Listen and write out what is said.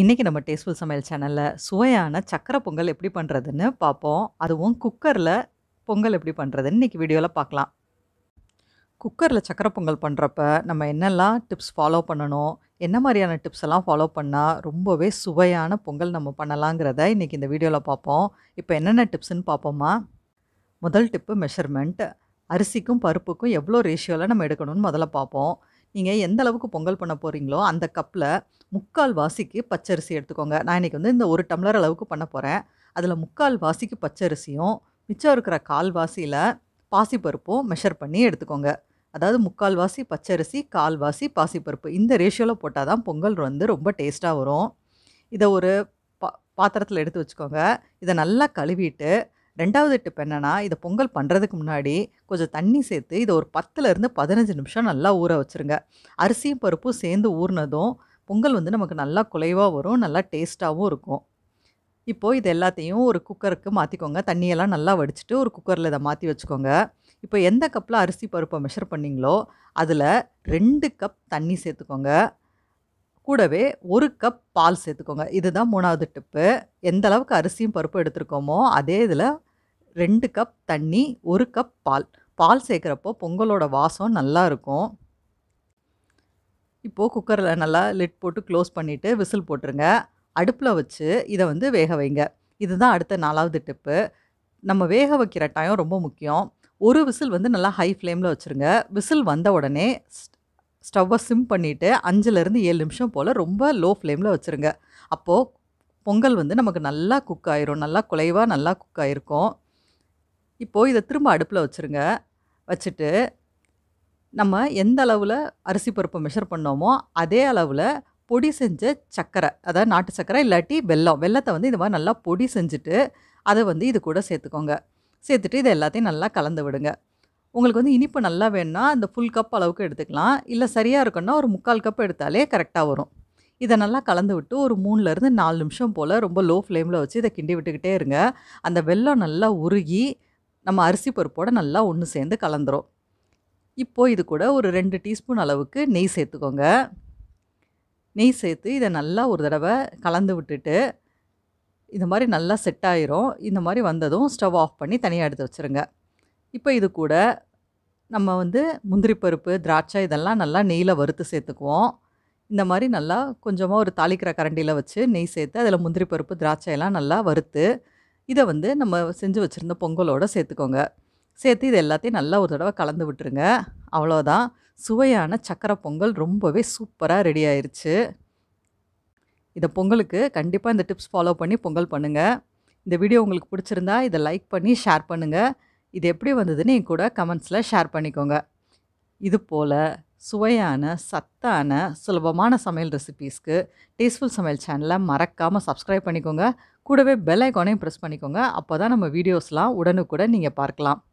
இன்றைக்கி நம்ம டேஸ்ட்ஃபுல் சமையல் சேனலில் சுவையான சக்கரை பொங்கல் எப்படி பண்ணுறதுன்னு பார்ப்போம் அதுவும் குக்கரில் பொங்கல் எப்படி பண்ணுறதுன்னு இன்றைக்கி வீடியோவில் பார்க்கலாம் குக்கரில் சக்கரை பொங்கல் பண்ணுறப்ப நம்ம என்னெல்லாம் டிப்ஸ் ஃபாலோ பண்ணணும் என்ன மாதிரியான டிப்ஸ் எல்லாம் ஃபாலோ பண்ணால் ரொம்பவே சுவையான பொங்கல் நம்ம பண்ணலாங்கிறத இன்றைக்கி இந்த வீடியோவில் பார்ப்போம் இப்போ என்னென்ன டிப்ஸுன்னு பார்ப்போமா முதல் டிப்பு மெஷர்மெண்ட் அரிசிக்கும் பருப்புக்கும் எவ்வளோ ரேஷியோவில் நம்ம எடுக்கணும்னு முதல்ல பார்ப்போம் நீங்கள் எந்த அளவுக்கு பொங்கல் பண்ண போகிறீங்களோ அந்த கப்பில் முக்கால் வாசிக்கு பச்சரிசி எடுத்துக்கோங்க நான் இன்றைக்கி வந்து இந்த ஒரு டம்ளர் அளவுக்கு பண்ண போகிறேன் அதில் முக்கால் வாசிக்கு பச்சரிசியும் மிச்சம் இருக்கிற கால்வாசியில் பாசிப்பருப்பும் மெஷர் பண்ணி எடுத்துக்கோங்க அதாவது முக்கால்வாசி பச்சரிசி கால்வாசி பாசிப்பருப்பு இந்த ரேஷியோவில் போட்டால் தான் பொங்கல் வந்து ரொம்ப டேஸ்ட்டாக வரும் இதை ஒரு பா பாத்திரத்தில் எடுத்து வச்சுக்கோங்க இதை நல்லா கழுவிட்டு ரெண்டாவது டிப் என்னென்னா இதை பொங்கல் பண்ணுறதுக்கு முன்னாடி கொஞ்சம் தண்ணி சேர்த்து இதை ஒரு பத்துலேருந்து பதினஞ்சு நிமிஷம் நல்லா ஊற வச்சுருங்க அரிசியும் பருப்பும் சேர்ந்து ஊறினதும் பொங்கல் வந்து நமக்கு நல்லா குலைவாக வரும் நல்லா டேஸ்ட்டாகவும் இருக்கும் இப்போது இது எல்லாத்தையும் ஒரு குக்கருக்கு மாற்றிக்கோங்க தண்ணியெல்லாம் நல்லா வடிச்சிட்டு ஒரு குக்கரில் இதை மாற்றி வச்சுக்கோங்க இப்போ எந்த கப்பில் அரிசி பருப்பை மெஷர் பண்ணிங்களோ அதில் ரெண்டு கப் தண்ணி சேர்த்துக்கோங்க கூடவே ஒரு கப் பால் சேர்த்துக்கோங்க இதுதான் மூணாவது டிப்பு எந்த அளவுக்கு அரிசியும் பருப்பும் எடுத்துருக்கோமோ அதே இதில் ரெண்டு கப் தண்ணி ஒரு கப் பால் பால் சேர்க்குறப்போ பொங்கலோட வாசம் நல்லா இருக்கும் இப்போது குக்கரில் நல்லா லிட் போட்டு க்ளோஸ் பண்ணிவிட்டு விசில் போட்டுருங்க அடுப்பில் வச்சு இதை வந்து வேக வைங்க இதுதான் அடுத்த நாலாவது டிப்பு நம்ம வேக வைக்கிற டைம் ரொம்ப முக்கியம் ஒரு விசில் வந்து நல்லா ஹை ஃப்ளேமில் வச்சுருங்க விசில் வந்த உடனே ஸ்டவ்வை சிம் பண்ணிவிட்டு அஞ்சுலேருந்து ஏழு நிமிஷம் போல் ரொம்ப லோ ஃப்ளேமில் வச்சுருங்க அப்போது பொங்கல் வந்து நமக்கு நல்லா குக் ஆயிரும் நல்லா குலைவாக நல்லா குக் ஆகிருக்கும் இப்போது இதை திரும்ப அடுப்பில் வச்சுருங்க வச்சுட்டு நம்ம எந்த அளவில் அரிசி பருப்பை மெஷர் பண்ணோமோ அதே அளவில் பொடி செஞ்ச சர்க்கரை அதாவது நாட்டு சர்க்கரை இல்லாட்டி வெல்லம் வெள்ளத்தை வந்து இது மாதிரி நல்லா பொடி செஞ்சுட்டு அதை வந்து இது கூட சேர்த்துக்கோங்க சேர்த்துட்டு இதை எல்லாத்தையும் நல்லா கலந்து விடுங்க உங்களுக்கு வந்து இனிப்பு நல்லா வேணும்னா அந்த ஃபுல் கப் அளவுக்கு எடுத்துக்கலாம் இல்லை சரியாக இருக்குன்னா ஒரு முக்கால் கப் எடுத்தாலே கரெக்டாக வரும் இதை நல்லா கலந்து விட்டு ஒரு மூணுலேருந்து நாலு நிமிஷம் போல் ரொம்ப லோ ஃப்ளேமில் வச்சு இதை கிண்டி விட்டுக்கிட்டே இருங்க அந்த வெல்லம் நல்லா உருகி நம்ம அரிசி பருப்போட நல்லா ஒன்று சேர்ந்து கலந்துரும் இப்போது இது கூட ஒரு ரெண்டு டீஸ்பூன் அளவுக்கு நெய் சேர்த்துக்கோங்க நெய் சேர்த்து இதை நல்லா ஒரு தடவை கலந்து விட்டுட்டு இந்த மாதிரி நல்லா செட் ஆயிரும் இந்த மாதிரி வந்ததும் ஸ்டவ் ஆஃப் பண்ணி தனியாக எடுத்து வச்சுருங்க இப்போ இது கூட நம்ம வந்து முந்திரி பருப்பு திராட்சை இதெல்லாம் நல்லா நெய்யில் வறுத்து சேர்த்துக்குவோம் இந்த மாதிரி நல்லா கொஞ்சமாக ஒரு தாளிக்கிற கரண்டியில் வச்சு நெய் சேர்த்து அதில் முந்திரி பருப்பு திராட்சையெல்லாம் நல்லா வறுத்து இதை வந்து நம்ம செஞ்சு வச்சுருந்த பொங்கலோடு சேர்த்துக்கோங்க சேர்த்து இது எல்லாத்தையும் நல்லா ஒரு தடவை கலந்து விட்டுருங்க அவ்வளோதான் சுவையான சக்கரை பொங்கல் ரொம்பவே சூப்பராக ரெடி ஆயிடுச்சு இதை பொங்கலுக்கு கண்டிப்பாக இந்த டிப்ஸ் ஃபாலோ பண்ணி பொங்கல் பண்ணுங்கள் இந்த வீடியோ உங்களுக்கு பிடிச்சிருந்தா இதை லைக் பண்ணி ஷேர் பண்ணுங்கள் இது எப்படி வந்ததுன்னு என் கூட கமெண்ட்ஸில் ஷேர் பண்ணிக்கோங்க இது போல் சுவையான சத்தான சுலபமான சமையல் ரெசிபீஸ்க்கு டேஸ்ட்ஃபுல் சமையல் சேனலை மறக்காமல் சப்ஸ்கிரைப் பண்ணிக்கோங்க கூடவே பெல் ஐக்கானையும் ப்ரெஸ் பண்ணிக்கோங்க அப்போ தான் நம்ம வீடியோஸ்லாம் உடனுக்குடன் நீங்கள் பார்க்கலாம்